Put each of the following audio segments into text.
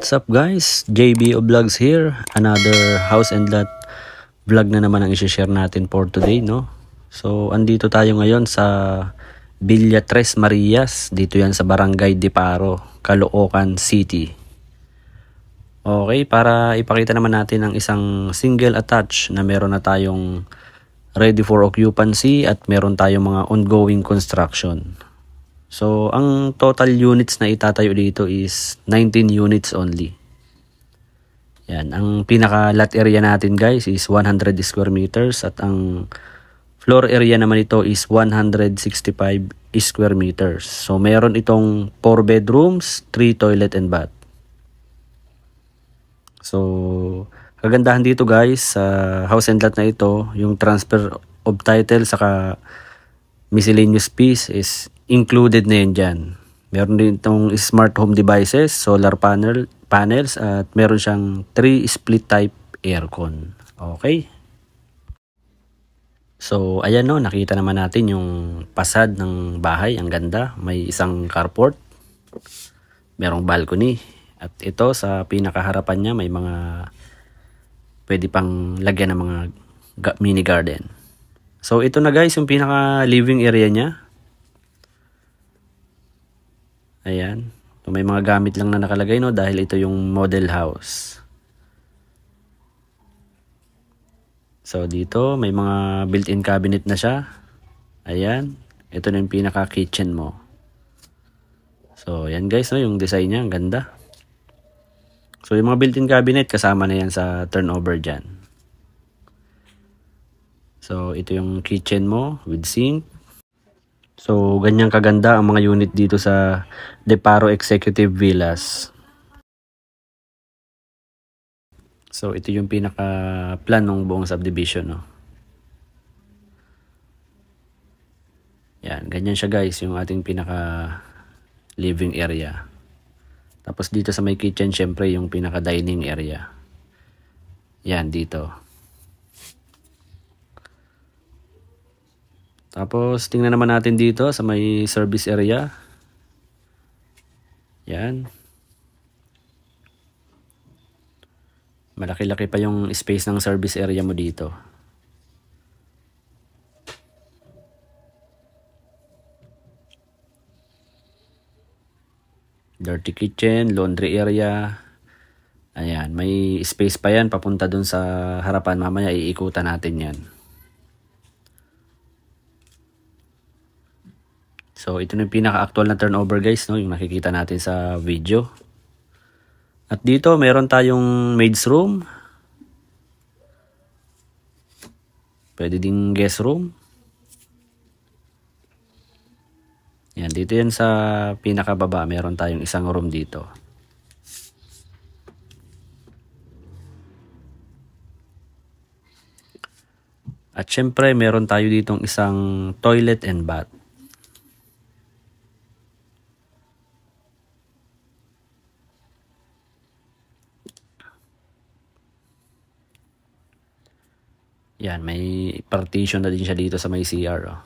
What's up guys? JB o Vlogs here. Another house and lot vlog na naman ang i share natin for today, no? So, andito tayo ngayon sa Villa Tres Marias. Dito yan sa Barangay De Paro, Caloocan City. Okay, para ipakita naman natin ang isang single attached na meron na tayong ready for occupancy at meron tayong mga ongoing construction. So, ang total units na itatayo dito is 19 units only. Yan. Ang pinaka lot area natin guys is 100 square meters at ang floor area naman ito is 165 square meters. So, meron itong 4 bedrooms, 3 toilet and bath. So, kagandahan dito guys sa uh, house and lot na ito, yung transfer of title saka miscellaneous piece is included na yan dyan. Meron din itong smart home devices, solar panel, panels, at meron siyang 3 split type aircon. Okay? So, ayan no, nakita naman natin yung pasad ng bahay. Ang ganda. May isang carport. Merong balcony. At ito, sa pinakaharapan niya, may mga pwede pang lagyan ng mga mini garden. So, ito na guys, yung pinaka-living area niya. Ayan. So, may mga gamit lang na nakalagay no dahil ito yung model house. So dito may mga built-in cabinet na siya. Ayan. Ito na yung pinaka kitchen mo. So ayan guys no yung design niya ang ganda. So yung mga built-in cabinet kasama na yan sa turnover dyan. So ito yung kitchen mo with sink. So, ganyan kaganda ang mga unit dito sa Deparo Executive Villas. So, ito yung pinaka plan ng buong subdivision. No? Yan, ganyan siya guys, yung ating pinaka living area. Tapos dito sa may kitchen, syempre yung pinaka dining area. Yan, dito. Tapos, tingnan naman natin dito sa may service area. Yan. Malaki-laki pa yung space ng service area mo dito. Dirty kitchen, laundry area. Ayan, may space pa yan papunta dun sa harapan. Mamaya iikutan natin yan. So, ito na yung pinaka-actual na turnover guys, no? yung nakikita natin sa video. At dito, meron tayong maid's room. Pwede ding guest room. Yan, dito yan sa pinakababa. Meron tayong isang room dito. At syempre, meron tayo ditong isang toilet and bath. Yan, may partition na din siya dito sa may CR. Oh.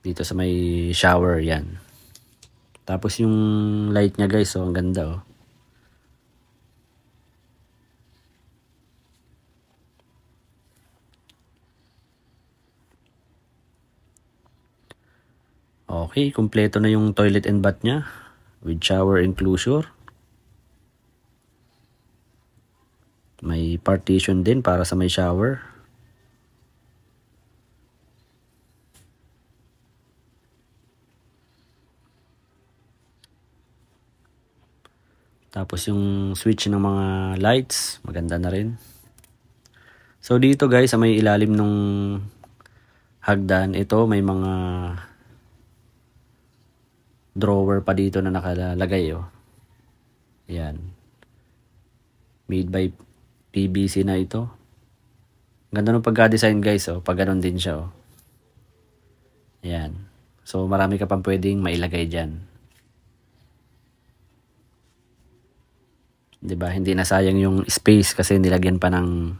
Dito sa may shower, yan. Tapos yung light niya guys, oh, ang ganda oh. Okay, kumpleto na yung toilet and bath niya with shower enclosure. partition din para sa may shower. Tapos yung switch ng mga lights, maganda na rin. So dito guys, sa may ilalim ng hagdan, ito may mga drawer pa dito na nakalagay. Oh. Yan. Made by PVC na ito. Ganda ng pagka-design guys, oh. Pag ganun din siya, oh. Ayan. So, marami ka pang pwedeng mailagay dyan. ba diba? Hindi nasayang yung space kasi nilagyan pa ng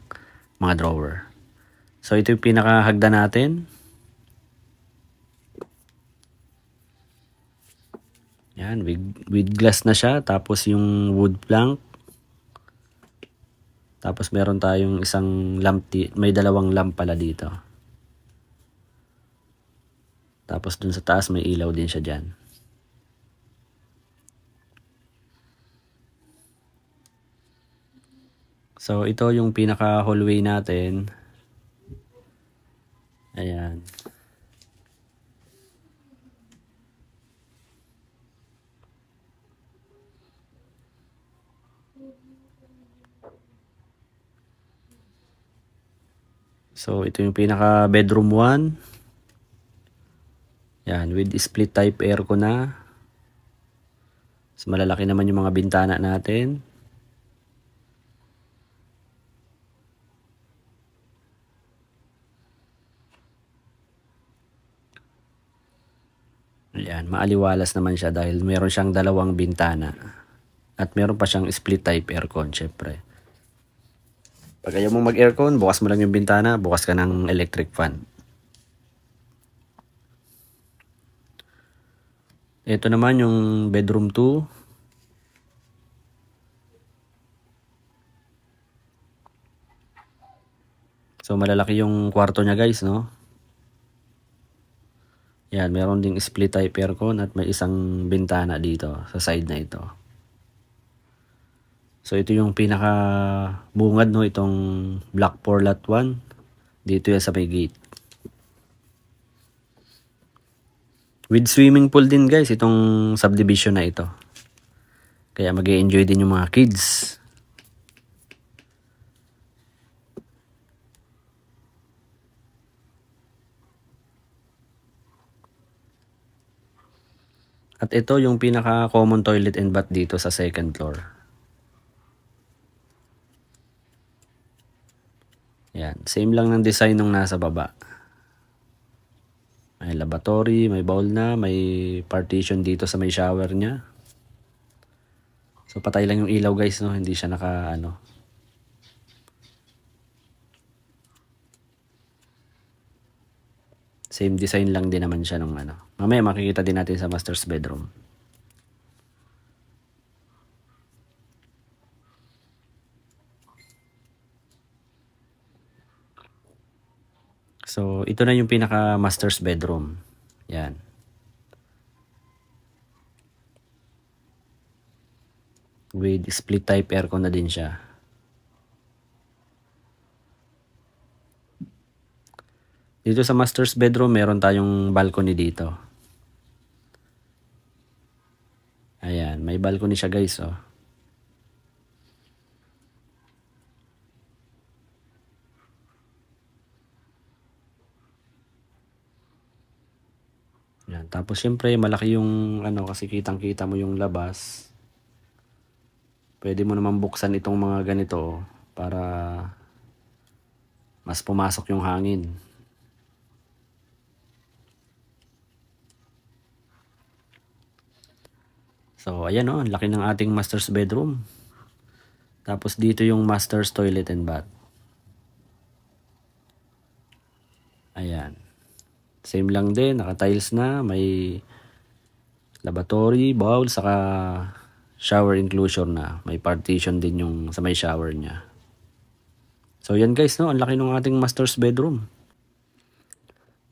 mga drawer. So, ito yung pinakahagda natin. Yan, with, with glass na siya. Tapos yung wood plank. Tapos meron tayong isang lamp, may dalawang lamp pala dito. Tapos dun sa taas may ilaw din siya dyan. So ito yung pinaka hallway natin. Ayan. So, ito yung pinaka bedroom 1. Yan, with split type aircon na. Mas malalaki naman yung mga bintana natin. Ayan, maaliwalas naman siya dahil meron siyang dalawang bintana. At meron pa siyang split type aircon, syempre. Pag ayaw mong mag-aircon, bukas mo lang yung bintana, bukas ka ng electric fan. Ito naman yung bedroom 2. So malalaki yung kwarto niya guys, no? Yan, meron ding split type aircon at may isang bintana dito sa side na ito. So ito yung pinaka bungad no itong block 4 lot 1 dito ya sa may gate. With swimming pool din guys itong subdivision na ito. Kaya mag enjoy din yung mga kids. At ito yung pinaka common toilet and bath dito sa second floor. Same lang ng design ng nasa baba. May laboratory, may bowl na, may partition dito sa may shower niya. So patay lang yung ilaw guys, no? Hindi siya naka ano. Same design lang din naman siya nung ano. Mamaya makikita din natin sa master's bedroom. So, ito na yung pinaka-master's bedroom. Yan. With split type aircon na din siya. Dito sa master's bedroom, meron tayong balcony dito. Ayan, may balcony siya guys, oh. Tapos, syempre, malaki yung, ano, kasi kitang-kita mo yung labas. Pwede mo naman buksan itong mga ganito oh, para mas pumasok yung hangin. So, ayan o. Oh, laki ng ating master's bedroom. Tapos, dito yung master's toilet and bath. Ayan. Same lang din, naka-tiles na, may laboratory, bowl, saka shower enclosure na. May partition din yung sa may shower niya. So yan guys, no, ang laki ng ating master's bedroom.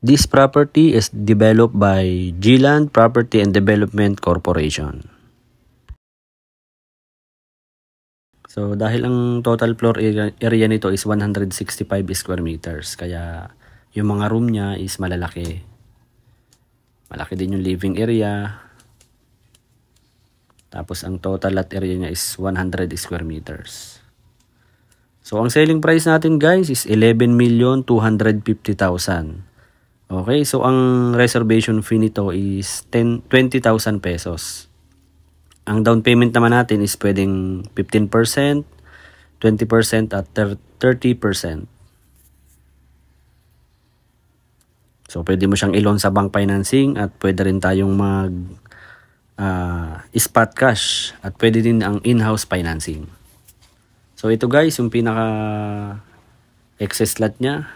This property is developed by Gland Property and Development Corporation. So dahil ang total floor area nito is 165 square meters, kaya yung mga room niya is malalaki. Malaki din yung living area. Tapos ang total lot area niya is 100 square meters. So ang selling price natin guys is 11,250,000. Okay, so ang reservation fee nito is 10 20,000 pesos. Ang down payment naman natin is pwedeng 15%, 20% at 30%. So pwede mo siyang i-loan sa bank financing at pwede rin tayong mag uh, ah, spot cash at pwede din ang in-house financing. So ito guys, yung pinaka excess lot niya.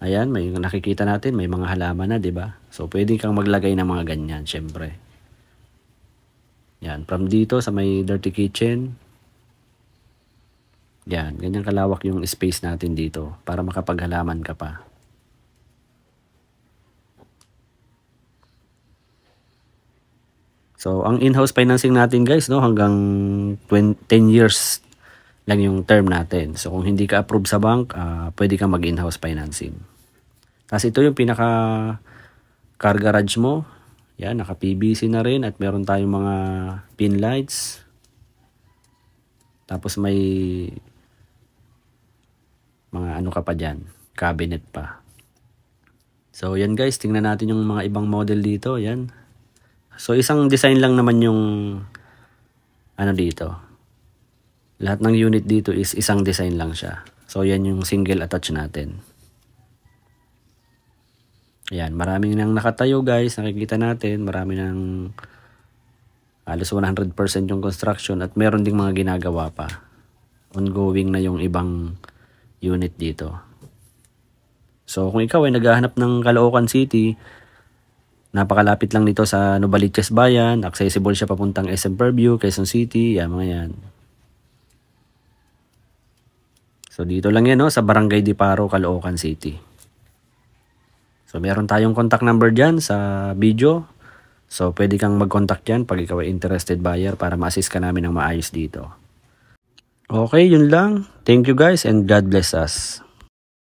Ayan, may nakikita natin, may mga halaman na, 'di ba? So pwede kang maglagay ng mga ganyan, syempre. Yan, from dito sa may dirty kitchen. Yan, ganyan kalawak yung space natin dito para makapaghalaman ka pa. So, ang in-house financing natin guys, no, hanggang 10 years lang yung term natin. So, kung hindi ka approve sa bank, uh, pwede kang mag-in-house financing. Tapos ito yung pinaka car garage mo. Yan, naka pbc na rin at meron tayong mga pin lights. Tapos may mga ano ka pa dyan, cabinet pa. So, yan guys, tingnan natin yung mga ibang model dito. Yan, So isang design lang naman yung ano dito. Lahat ng unit dito is isang design lang siya. So yan yung single attach natin. Ayan, maraming nang nakatayo guys. Nakikita natin, marami nang halos 100% yung construction at meron ding mga ginagawa pa. Ongoing na yung ibang unit dito. So kung ikaw ay naghahanap ng Caloocan City, Napakalapit lang nito sa Novaliches Bayan. Accessible siya papuntang SM Fairview, Quezon City. Yan, mga yan. So, dito lang yan, no? Sa Barangay Di Paro, Caloocan City. So, meron tayong contact number dyan sa video. So, pwede kang mag-contact dyan pag ikaw ay interested buyer para ma-assist ka namin ng maayos dito. Okay, yun lang. Thank you guys and God bless us.